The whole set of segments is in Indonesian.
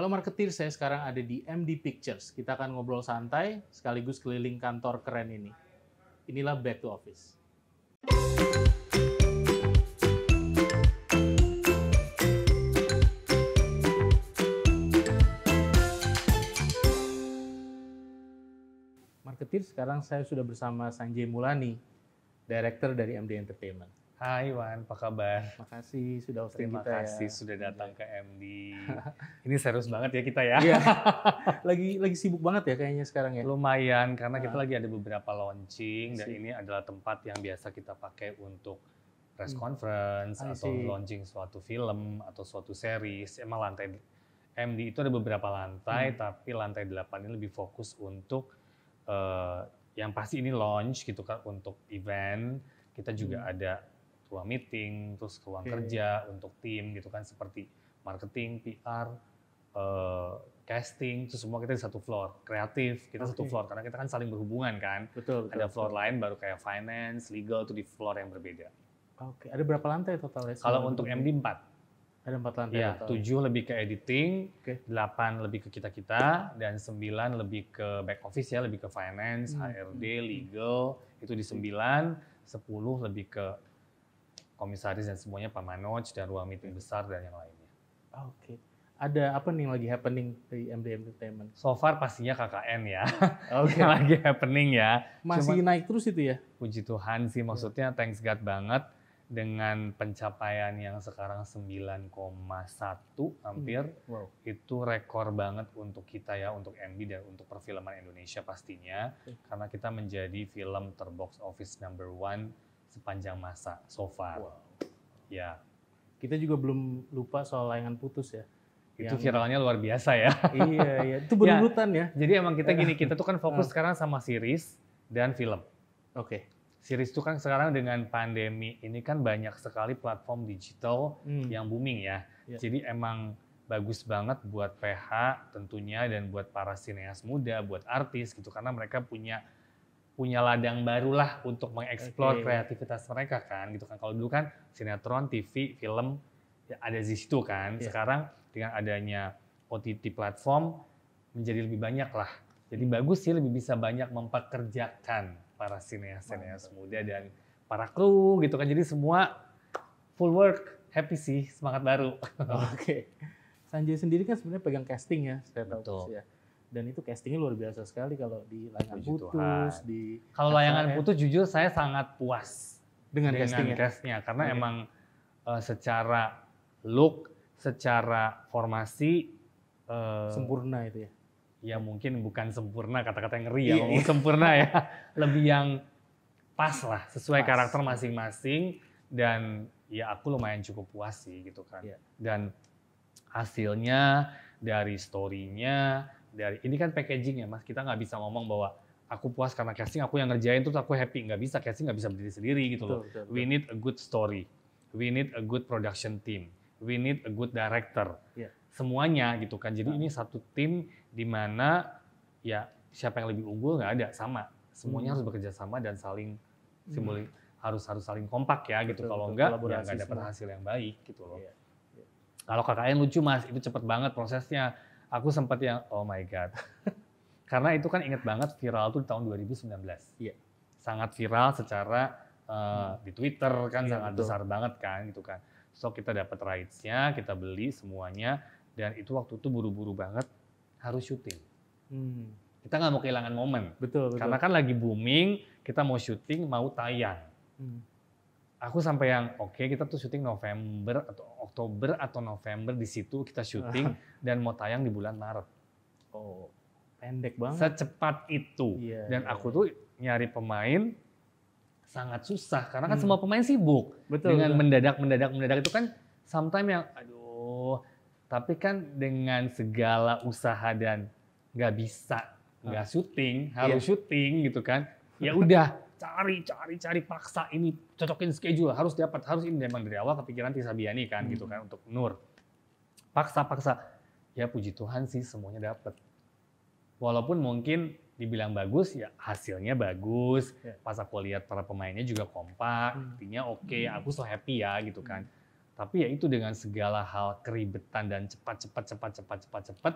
Halo marketer, saya sekarang ada di MD Pictures. Kita akan ngobrol santai sekaligus keliling kantor keren ini. Inilah Back to Office. Marketer, sekarang saya sudah bersama Sanjay Mulani, Director dari MD Entertainment. Hai Wan, apa kabar? Makasih sudah hosting Terima kita ya. kasih ya. sudah iya. datang ke MD. Ini serius banget ya kita ya. Iya. lagi lagi sibuk banget ya kayaknya sekarang ya. Lumayan karena kita ah. lagi ada beberapa launching dan ini adalah tempat yang biasa kita pakai untuk press hmm. conference atau launching suatu film atau suatu series. Emang lantai MD itu ada beberapa lantai, hmm. tapi lantai 8 ini lebih fokus untuk uh, yang pasti ini launch gitu kan untuk event. Kita juga hmm. ada ruang meeting, terus ruang okay. kerja untuk tim gitu kan seperti marketing, PR, uh, eh, casting, terus semua kita di satu floor. Kreatif kita okay. satu floor karena kita kan saling berhubungan kan. Betul. betul ada floor betul. lain baru kayak finance, legal itu di floor yang berbeda. Oke. Okay. Ada berapa lantai totalnya? Kalau untuk MD 4. Ada empat lantai. Ya, tujuh lebih ke editing, delapan lebih ke kita kita, dan sembilan lebih ke back office ya, lebih ke finance, hmm. HRD, hmm, hmm. legal itu di sembilan, sepuluh lebih ke komisaris dan semuanya Pak Manoj dan ruang meeting besar dan yang lainnya. Oke. Okay. Ada apa nih lagi happening di MD Entertainment? So far pastinya KKN ya. Oke. Okay. lagi happening ya. Masih Cuma, naik terus itu ya? Puji Tuhan sih maksudnya yeah. thanks God banget dengan pencapaian yang sekarang 9,1 hampir hmm. wow. itu rekor banget untuk kita ya untuk MB dan untuk perfilman Indonesia pastinya okay. karena kita menjadi film terbox office number one sepanjang masa so far. Wow. Ya. Kita juga belum lupa soal layangan putus ya. Itu yang, viralnya luar biasa ya. Iya, iya. Itu berurutan ya, ya. Jadi emang kita gini, kita tuh kan fokus ah. sekarang sama series dan film. Oke. Okay. Series itu kan sekarang dengan pandemi ini kan banyak sekali platform digital hmm. yang booming ya. ya. Jadi emang bagus banget buat PH tentunya dan buat para sineas muda, buat artis gitu karena mereka punya punya ladang barulah untuk mengeksplor okay. kreativitas mereka kan gitu kan kalau dulu kan sinetron TV film ya ada di situ kan yeah. sekarang dengan adanya OTT platform menjadi lebih banyak lah jadi hmm. bagus sih lebih bisa banyak mempekerjakan para sineas sineas muda dan para kru gitu kan jadi semua full work happy sih semangat baru oke okay. Sanjay sendiri kan sebenarnya pegang casting ya saya tahu Betul. ya dan itu castingnya luar biasa sekali kalau di layangan Puji putus di kalau layangan putus jujur saya sangat puas dengan, dengan castingnya karena okay. emang uh, secara look secara formasi uh, sempurna itu ya ya mungkin bukan sempurna kata-kata yang ngeri ya iya, mau iya. sempurna ya lebih yang pas lah sesuai pas. karakter masing-masing dan ya aku lumayan cukup puas sih gitu kan yeah. dan hasilnya dari storynya dari ini kan packaging ya mas kita nggak bisa ngomong bahwa aku puas karena casting aku yang ngerjain terus aku happy nggak bisa casting nggak bisa berdiri sendiri gitu loh betul, betul. we need a good story we need a good production team we need a good director yeah. semuanya gitu kan jadi nah. ini satu tim di mana ya siapa yang lebih unggul nggak ada sama semuanya hmm. harus bekerja sama dan saling simbolik hmm. harus harus saling kompak ya gitu kalau nggak ya nggak dapat hasil yang baik gitu loh yeah. Iya. Kalau KKN lucu mas, itu cepet banget prosesnya aku sempat yang oh my god. Karena itu kan inget banget viral tuh di tahun 2019. Iya. Sangat viral secara uh, hmm. di Twitter kan yeah, sangat betul. besar banget kan gitu kan. So kita dapat rights-nya, kita beli semuanya dan itu waktu itu buru-buru banget harus syuting. Hmm. Kita nggak mau kehilangan momen. Betul, betul. Karena kan lagi booming, kita mau syuting, mau tayang. Hmm aku sampai yang oke okay, kita tuh syuting November atau Oktober atau November di situ kita syuting dan mau tayang di bulan Maret. Oh, pendek banget. Secepat itu. Yeah, dan yeah. aku iya. tuh nyari pemain sangat susah karena kan hmm. semua pemain sibuk. Betul. Dengan mendadak mendadak mendadak itu kan sometimes yang aduh, tapi kan dengan segala usaha dan nggak bisa nggak syuting iya. harus yeah. syuting gitu kan ya udah cari cari cari paksa ini cocokin schedule harus dapat harus ini memang dari awal kepikiran Tisa Biani kan gitu hmm. gitu kan untuk Nur paksa paksa ya puji Tuhan sih semuanya dapat walaupun mungkin dibilang bagus ya hasilnya bagus yeah. pas aku lihat para pemainnya juga kompak hmm. intinya oke okay, hmm. aku so happy ya gitu kan hmm. tapi ya itu dengan segala hal keribetan dan cepat cepat cepat cepat cepat cepat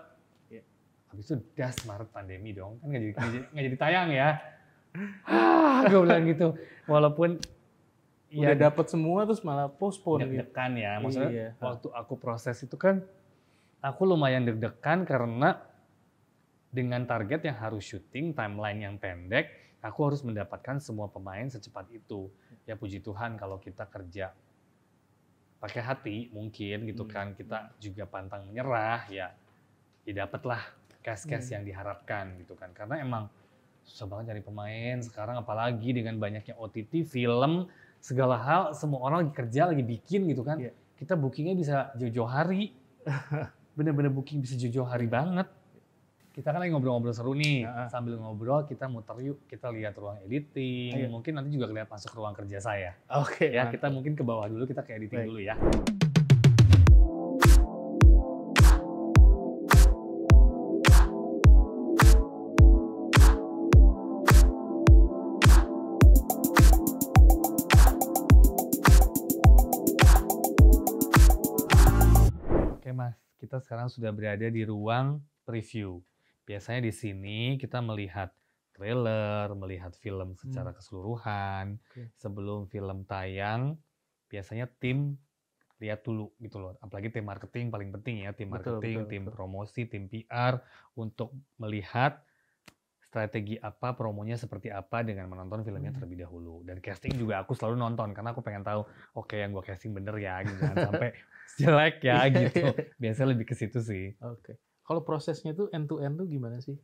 yeah. habis itu das Maret pandemi dong kan nggak jadi nggak jadi tayang ya Ah, gue bilang gitu. Walaupun udah ya, dapat semua terus malah postpone gitu. deg dekan ya. Iya. Maksudnya iya. waktu aku proses itu kan aku lumayan deg-degan karena dengan target yang harus syuting, timeline yang pendek, aku harus mendapatkan semua pemain secepat itu. Ya puji Tuhan kalau kita kerja pakai hati mungkin gitu hmm. kan kita juga pantang menyerah ya didapatlah ya cash-cash hmm. yang diharapkan gitu kan karena emang susah banget cari pemain sekarang apalagi dengan banyaknya OTT film segala hal semua orang lagi kerja lagi bikin gitu kan yeah. kita bookingnya bisa jauh-jauh hari bener-bener booking bisa jauh-jauh hari banget kita kan lagi ngobrol-ngobrol seru nih uh iya. -huh. sambil ngobrol kita muter yuk kita lihat ruang editing Ayo. Iya. mungkin nanti juga lihat masuk ruang kerja saya oke okay, ya mantap. kita mungkin ke bawah dulu kita ke editing Baik. dulu ya kita sekarang sudah berada di ruang preview. Biasanya di sini kita melihat trailer, melihat film secara hmm. keseluruhan. Okay. Sebelum film tayang, biasanya tim lihat dulu gitu loh. Apalagi tim marketing paling penting ya, tim marketing, betul, betul, tim betul. promosi, tim PR untuk melihat strategi apa, promonya seperti apa dengan menonton filmnya hmm. terlebih dahulu. Dan casting juga aku selalu nonton karena aku pengen tahu, oke okay, yang gue casting bener ya, jangan gitu sampai jelek ya iya, gitu. Iya. Biasanya lebih ke situ sih. Oke. Okay. Kalau prosesnya tuh end to end tuh gimana sih?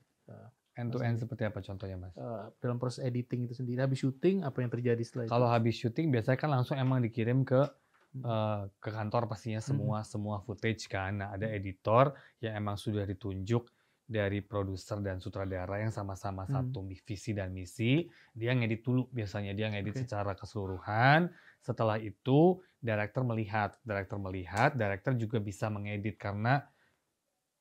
End to end Maksudnya, seperti apa contohnya mas? Uh, eh, dalam proses editing itu sendiri, habis syuting apa yang terjadi setelah itu? Kalau habis syuting biasanya kan langsung emang dikirim ke uh, ke kantor pastinya semua hmm. semua footage kan. Nah ada hmm. editor yang emang sudah ditunjuk dari produser dan sutradara yang sama-sama hmm. satu visi dan misi. Dia ngedit dulu biasanya dia ngedit okay. secara keseluruhan. Setelah itu director melihat, director melihat, director juga bisa mengedit karena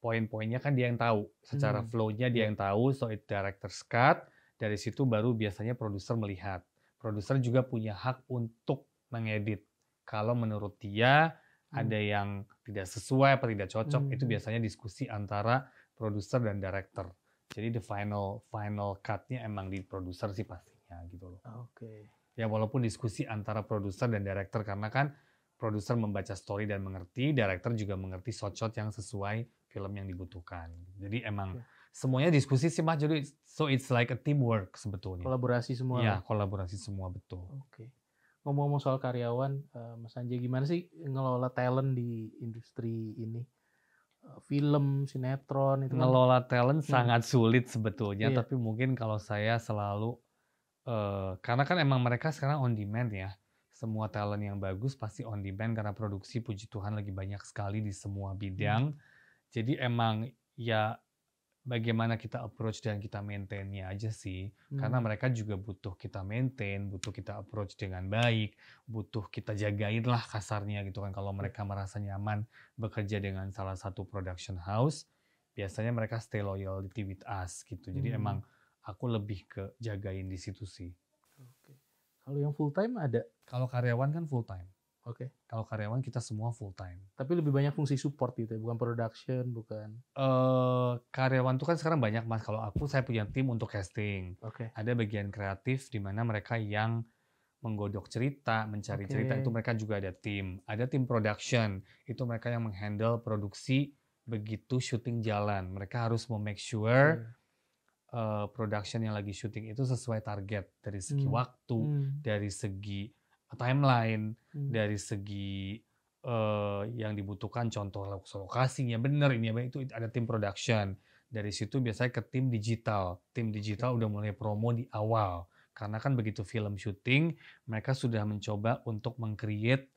poin-poinnya kan dia yang tahu. Secara hmm. flow-nya dia iya. yang tahu, so it director's cut. Dari situ baru biasanya produser melihat. Produser juga punya hak untuk mengedit. Kalau menurut dia hmm. ada yang tidak sesuai atau tidak cocok, hmm. itu biasanya diskusi antara produser dan director. Jadi the final final cutnya emang di produser sih pastinya gitu loh. Ah, oke. Okay. Ya walaupun diskusi antara produser dan director karena kan produser membaca story dan mengerti, director juga mengerti shot shot yang sesuai film yang dibutuhkan. Jadi emang okay. Iya. semuanya diskusi sih mah Jadi so it's like a teamwork sebetulnya. Kolaborasi semua. Ya kolaborasi semua betul. Oke. Okay. Ngomong-ngomong soal karyawan, eh, Mas Anjay gimana sih ngelola talent di industri ini? Eh, film, sinetron itu kan. ngelola kan. talent hmm. sangat sulit sebetulnya, iya. tapi mungkin kalau saya selalu uh, karena kan emang mereka sekarang on demand ya. Semua talent yang bagus pasti on demand karena produksi puji Tuhan lagi banyak sekali di semua hmm. bidang. Hmm. Jadi emang ya bagaimana kita approach dan kita maintainnya aja sih hmm. karena mereka juga butuh kita maintain butuh kita approach dengan baik butuh kita jagain lah kasarnya gitu kan kalau iya. mereka merasa nyaman bekerja dengan salah satu production house biasanya mereka stay loyalty with us gitu jadi hmm. emang aku lebih ke jagain di situ sih. Oke. Kalau yang full time ada? Kalau karyawan kan full time. Oke. Okay. Kalau karyawan kita semua full time. Tapi lebih banyak fungsi support gitu ya, bukan production, bukan. Eh uh, karyawan tuh kan sekarang banyak Mas. Kalau aku saya punya tim untuk casting. Oke. Okay. Ada bagian kreatif di mana mereka yang menggodok cerita, mencari okay. cerita itu mereka juga ada tim. Ada tim production, itu mereka yang menghandle produksi begitu syuting jalan. Mereka harus memake sure okay uh, eh, production yang lagi syuting itu sesuai target dari segi hmm. waktu, hmm. dari segi timeline hmm. dari segi uh, yang dibutuhkan contoh lokasinya benar ini apa itu ada tim production dari situ biasanya ke tim digital tim digital udah mulai promo di awal karena kan begitu film syuting mereka sudah mencoba untuk mengcreate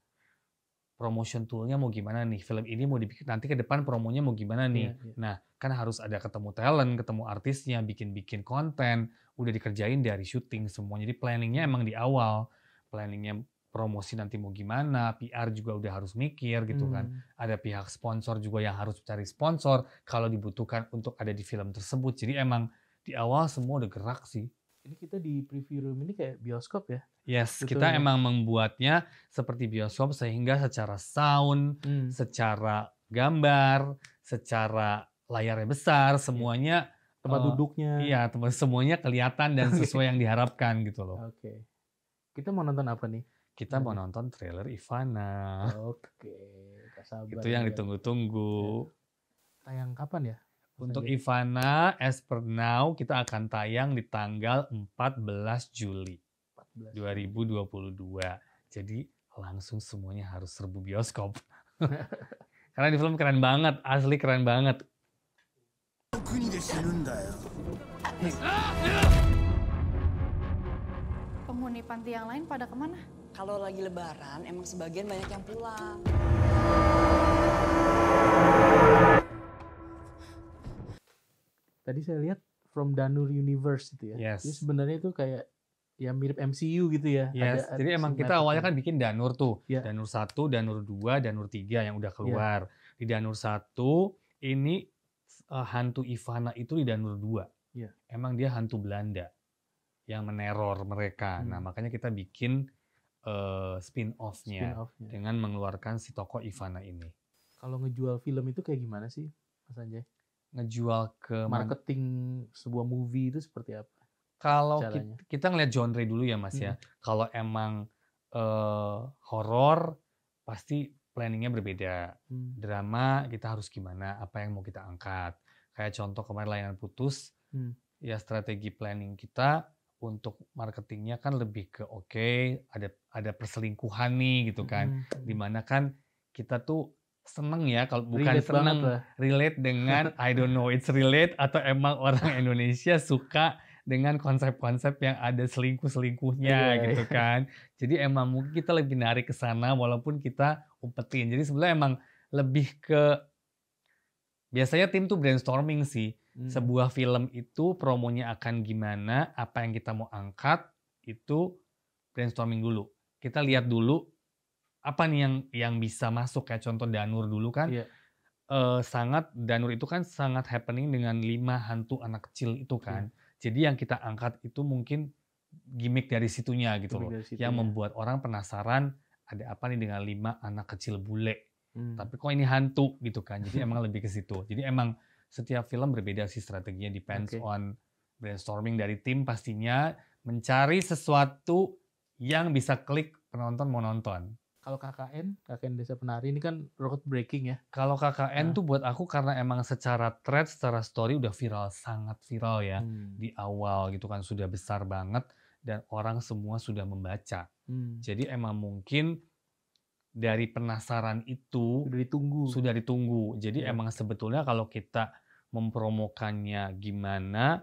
promotion toolnya mau gimana nih film ini mau dibikin nanti ke depan promonya mau gimana nih yeah, yeah. nah kan harus ada ketemu talent ketemu artisnya bikin bikin konten udah dikerjain dari syuting semuanya jadi planningnya hmm. emang di awal planningnya promosi nanti mau gimana, PR juga udah harus mikir gitu kan. hmm. kan. Ada pihak sponsor juga yang harus cari sponsor kalau dibutuhkan untuk ada di film tersebut. Jadi emang di awal semua udah gerak sih. Ini kita di preview room ini kayak bioskop ya? Yes, Betul. kita emang membuatnya seperti bioskop sehingga secara sound, hmm. secara gambar, secara layarnya besar, semuanya tempat uh, duduknya. Iya, tempat semuanya kelihatan dan sesuai yang diharapkan gitu loh. Oke. Okay. Kita mau nonton apa nih? Kita hmm. mau nonton trailer Ivana. Oke, sabar. Itu yang ya. ditunggu-tunggu. Iya. Tayang kapan ya? Untuk Ivana, as per now, kita akan tayang di tanggal 14 Juli 14. 2022. Jadi langsung semuanya harus serbu bioskop. Karena di film keren banget, asli keren banget panti yang lain pada kemana? Kalau lagi lebaran, emang sebagian banyak yang pulang. Tadi saya lihat From Danur Universe itu ya. Yes. Jadi sebenarnya itu kayak ya mirip MCU gitu ya. Yes. Ada, Jadi emang kita awalnya gitu. kan bikin Danur tuh. Yeah. Danur 1, Danur 2, Danur 3 yang udah ya. keluar. Yeah. Di Danur 1 ini uh, hantu Ivana itu di Danur 2. Yeah. Emang dia hantu Belanda yang meneror mereka. Hmm. Nah, makanya kita bikin uh, spin-off-nya, spin off dengan mengeluarkan si toko Ivana ini. Kalau ngejual film itu kayak gimana sih, Mas Anjay? Ngejual ke marketing man- sebuah movie itu seperti apa? Kalau kita, kita ngeliat genre dulu ya, Mas ya. hmm. ya. Kalau emang uh, horor pasti planningnya berbeda. Hmm. Drama kita harus gimana, apa yang mau kita angkat. Kayak contoh kemarin layanan putus, hmm. ya strategi planning kita untuk marketingnya kan lebih ke oke okay, ada ada perselingkuhan nih gitu kan hmm. dimana kan kita tuh seneng ya kalau bukan relate seneng relate dengan I don't know it's relate atau emang orang Indonesia suka dengan konsep-konsep yang ada selingkuh-selingkuhnya yeah. gitu kan jadi emang mungkin kita lebih narik ke sana walaupun kita umpetin jadi sebenarnya emang lebih ke biasanya tim tuh brainstorming sih Hmm. Sebuah film itu promonya akan gimana, apa yang kita mau angkat itu brainstorming dulu. Kita lihat dulu apa nih yang yang bisa masuk kayak contoh Danur dulu kan. Yeah. Iya. Uh, sangat Danur itu kan sangat happening dengan lima hantu anak kecil itu iya. kan. Yeah. Jadi yang kita angkat itu mungkin gimmick dari situnya gitu loh. Situnya. Yang membuat orang penasaran ada apa nih dengan lima anak kecil bule. Hmm. Tapi kok ini hantu gitu kan. Jadi emang lebih ke situ. Jadi emang setiap film berbeda sih strateginya depends okay. on brainstorming dari tim pastinya mencari sesuatu yang bisa klik penonton mau nonton. Kalau KKN, KKN Desa Penari ini kan record breaking ya. Kalau KKN nah. tuh buat aku karena emang secara thread, secara story udah viral, sangat viral ya. Hmm. Di awal gitu kan sudah besar banget dan orang semua sudah membaca. Hmm. Jadi emang mungkin dari penasaran itu sudah ditunggu. Sudah ditunggu. Jadi ya. emang sebetulnya kalau kita mempromokannya gimana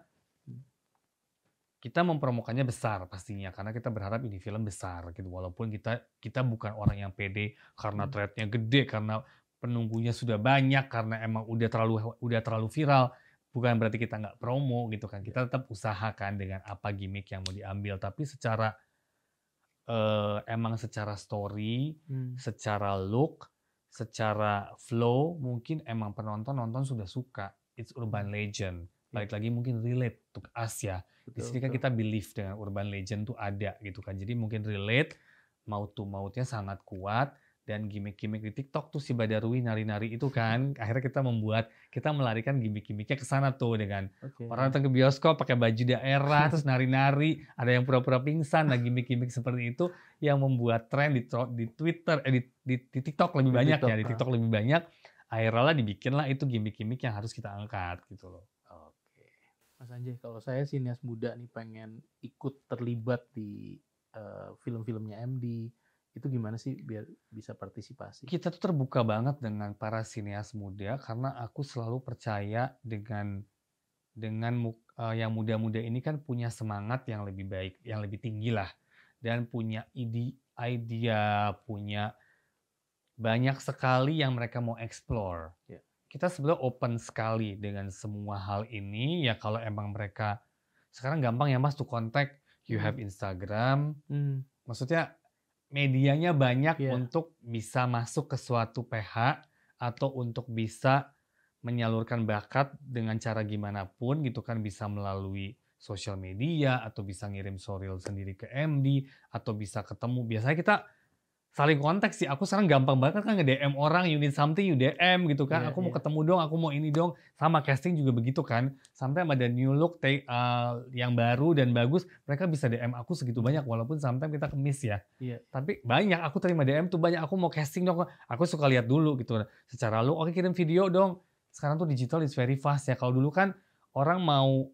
kita mempromokannya besar pastinya karena kita berharap ini film besar gitu walaupun kita kita bukan orang yang pede karena hmm. threadnya gede karena penunggunya sudah banyak karena emang udah terlalu udah terlalu viral bukan berarti kita nggak promo gitu kan kita iya. tetap usahakan dengan apa gimmick yang mau diambil tapi secara uh, emang secara story hmm. secara look secara flow mungkin emang penonton nonton sudah suka it's urban hmm. legend. Iya. Balik lagi mungkin relate untuk Asia. Ya. Di sini kan kita believe dengan urban legend tuh ada gitu kan. Jadi mungkin relate mau to mautnya sangat kuat dan gimmick-gimmick di TikTok tuh si Badarwi nari-nari itu kan akhirnya kita membuat kita melarikan gimmick-gimmicknya ke sana tuh dengan okay. orang datang ke bioskop pakai baju daerah terus nari-nari ada yang pura-pura pingsan nah gimmick-gimmick seperti itu yang membuat tren di, di Twitter eh, di, di, di TikTok lebih di banyak ya, TikTok, ya di ah. TikTok lebih banyak akhirnya lah dibikin lah itu gimmick-gimmick yang harus kita angkat gitu loh. Oke. Mas Anjay, kalau saya sinias muda nih pengen ikut terlibat di uh, film-filmnya MD, itu gimana sih biar bisa partisipasi? Kita tuh terbuka banget dengan para sinias muda karena aku selalu percaya dengan dengan uh, yang muda-muda ini kan punya semangat yang lebih baik, yang lebih tinggi lah dan punya ide, idea, punya banyak sekali yang mereka mau explore. Yeah. Kita sebenarnya open sekali dengan semua hal ini. Ya kalau emang mereka sekarang gampang ya mas to contact. You hmm. have Instagram. Mm. Maksudnya medianya banyak yeah. untuk bisa masuk ke suatu PH atau untuk bisa menyalurkan bakat dengan cara gimana pun gitu kan bisa melalui sosial media atau bisa ngirim soril sendiri ke MD atau bisa ketemu biasanya kita saling kontak sih. Aku sekarang gampang banget kan nge-DM orang, you need something, you DM gitu kan. Yeah, aku yeah. mau iya. ketemu dong, aku mau ini dong. Sama casting juga begitu kan. Sampai ada new look take, uh, yang baru dan bagus, mereka bisa DM aku segitu banyak walaupun sometimes kita kemis ya. Yeah. Tapi banyak aku terima DM tuh banyak aku mau casting dong. Aku suka lihat dulu gitu. Secara lu oke okay, kirim video dong. Sekarang tuh digital is very fast ya. Kalau dulu kan orang mau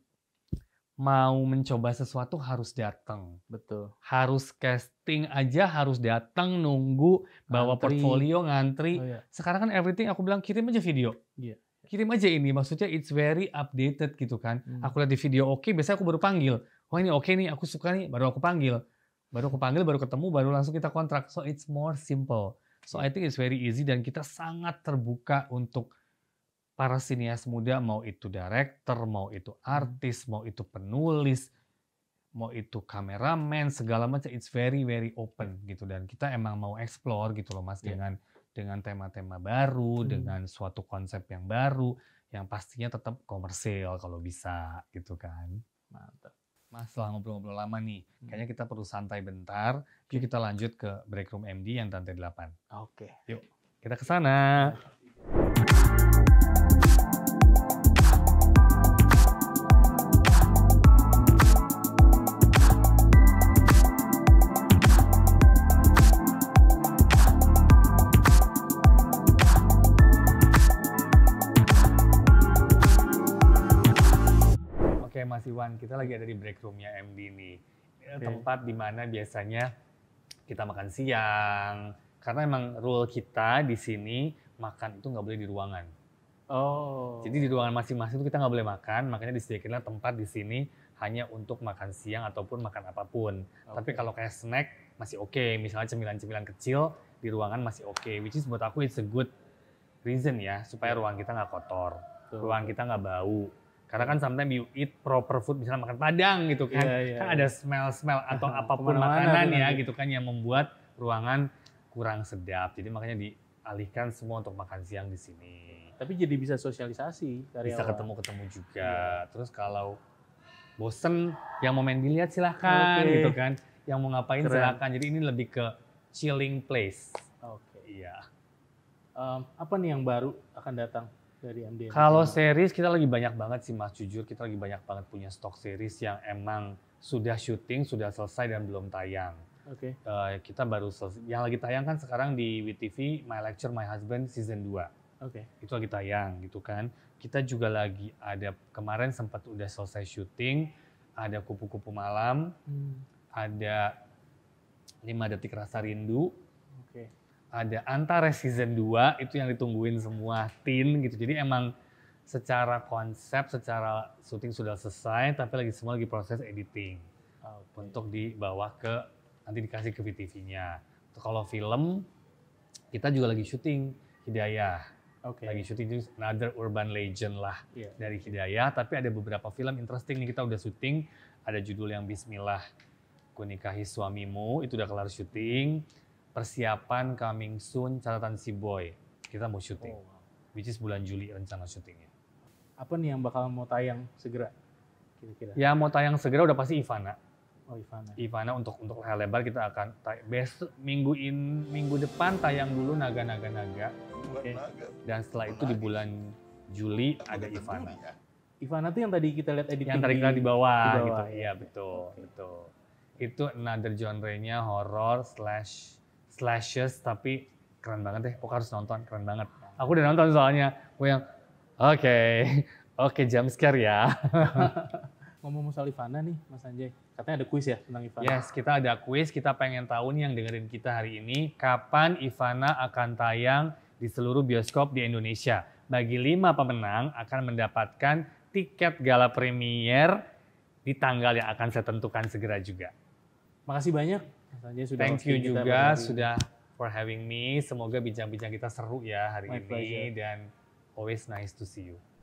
mau mencoba sesuatu harus datang. Betul. Harus casting aja harus datang nunggu bawa ngantri. portfolio ngantri. Oh, iya. Sekarang kan everything aku bilang kirim aja video. Iya. Kirim aja ini maksudnya it's very updated gitu kan. Hmm. Aku lihat di video oke okay, biasanya aku baru panggil. Wah oh, ini oke okay nih aku suka nih baru aku panggil. Baru aku panggil baru ketemu baru langsung kita kontrak. So it's more simple. So I think it's very easy dan kita sangat terbuka untuk para sinias muda mau itu director, mau itu hmm. artis, mau itu penulis, mau itu kameramen, segala macam it's very very open hmm. gitu dan kita emang mau explore gitu loh Mas yeah. dengan dengan tema-tema baru, hmm. dengan suatu konsep yang baru yang pastinya tetap komersil kalau bisa gitu kan. Mantap. Mas setelah ngobrol-ngobrol lama nih, hmm. kayaknya kita perlu santai bentar. Yuk kita lanjut ke break room MD yang tante 8. Oke. Okay. Yuk, kita ke sana. Mas Iwan, kita lagi ada di break roomnya MD nih. Okay. Tempat di mana biasanya kita makan siang. Karena emang rule kita di sini makan itu nggak boleh di ruangan. Oh. Jadi di ruangan masing-masing itu kita nggak boleh makan, makanya disediakanlah tempat di sini hanya untuk makan siang ataupun makan apapun. Okay. Tapi kalau kayak snack masih oke, okay. misalnya cemilan-cemilan kecil di ruangan masih oke, okay. which is buat aku it's a good reason ya supaya iya. ruang kita nggak kotor, Betul. ruangan kita nggak bau. Karena kan sometimes you eat proper food, misalnya makan padang gitu kan, yeah, yeah, kan yeah. ada smell-smell atau apapun makanan ya gitu kan yang membuat ruangan kurang sedap. Jadi makanya dialihkan semua untuk makan siang di sini. Tapi jadi bisa sosialisasi karyawan. Bisa ketemu-ketemu juga. iya. Terus kalau bosen yang mau main biliar silahkan okay. gitu kan. Yang mau ngapain Keren. silahkan. Jadi ini lebih ke chilling place. Oke. Okay. Iya. Um, apa nih yang baru akan datang dari MD Kalau series kita lagi banyak banget sih Mas. Jujur kita lagi banyak banget punya stok series yang emang sudah syuting, sudah selesai dan belum tayang. Oke. Okay. Uh, eh, kita baru selesai. Yang lagi tayang kan sekarang di WTV My Lecture My Husband season 2. Oke. Okay. Itu lagi tayang gitu kan. Kita juga lagi ada kemarin sempat udah selesai syuting, ada kupu-kupu malam, hmm. ada lima detik rasa rindu. Oke. Okay. Ada Antara season 2 itu yang ditungguin semua tim gitu. Jadi emang secara konsep, secara syuting sudah selesai, tapi lagi semua lagi proses editing okay. untuk dibawa ke nanti dikasih ke VTV-nya. Kalau film kita juga lagi syuting Hidayah okay. lagi syuting jadi another urban legend lah yeah. dari Hidayah tapi ada beberapa film interesting nih kita udah syuting ada judul yang Bismillah kunikahi suamimu itu udah kelar syuting persiapan coming soon catatan si boy kita mau syuting oh, wow. which is bulan Juli rencana syutingnya apa nih yang bakal mau tayang segera kira-kira ya mau tayang segera udah pasti Ivana Oh, Ivana. Ivana untuk untuk layar lebar kita akan besok minggu in minggu depan tayang dulu naga naga naga. Okay. Dan setelah itu di bulan Juli ada Ivana. Ya. Ivana tuh yang tadi kita lihat editing yang tadi kita di bawah, di bawah gitu. Ya. Iya betul okay. betul. Itu another genre-nya horror slash slashes tapi keren banget deh. Pokoknya harus nonton keren banget. Aku udah nonton soalnya. Gue yang oke okay. oke okay, jam scare ya. Ngomong soal Ivana nih Mas Anjay Katanya ada kuis ya tentang Ivana. Yes, kita ada kuis. Kita pengen tahu nih yang dengerin kita hari ini, kapan Ivana akan tayang di seluruh bioskop di Indonesia. Bagi lima pemenang akan mendapatkan tiket gala premier di tanggal yang akan saya tentukan segera juga. Makasih banyak. Sudah Thank you juga sudah for having me. Semoga bincang-bincang kita seru ya hari My ini pleasure. dan always nice to see you.